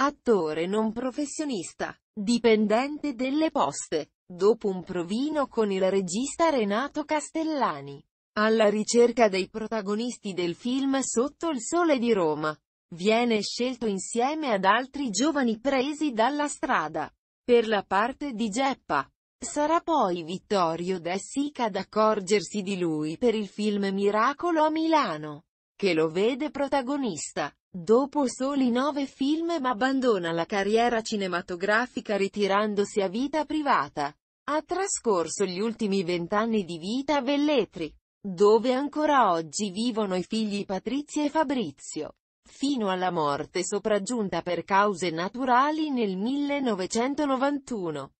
Attore non professionista, dipendente delle poste, dopo un provino con il regista Renato Castellani. Alla ricerca dei protagonisti del film Sotto il sole di Roma, viene scelto insieme ad altri giovani presi dalla strada. Per la parte di Geppa, sarà poi Vittorio De Sica ad accorgersi di lui per il film Miracolo a Milano che lo vede protagonista. Dopo soli nove film ma abbandona la carriera cinematografica ritirandosi a vita privata. Ha trascorso gli ultimi vent'anni di vita a Velletri, dove ancora oggi vivono i figli Patrizia e Fabrizio. Fino alla morte sopraggiunta per cause naturali nel 1991.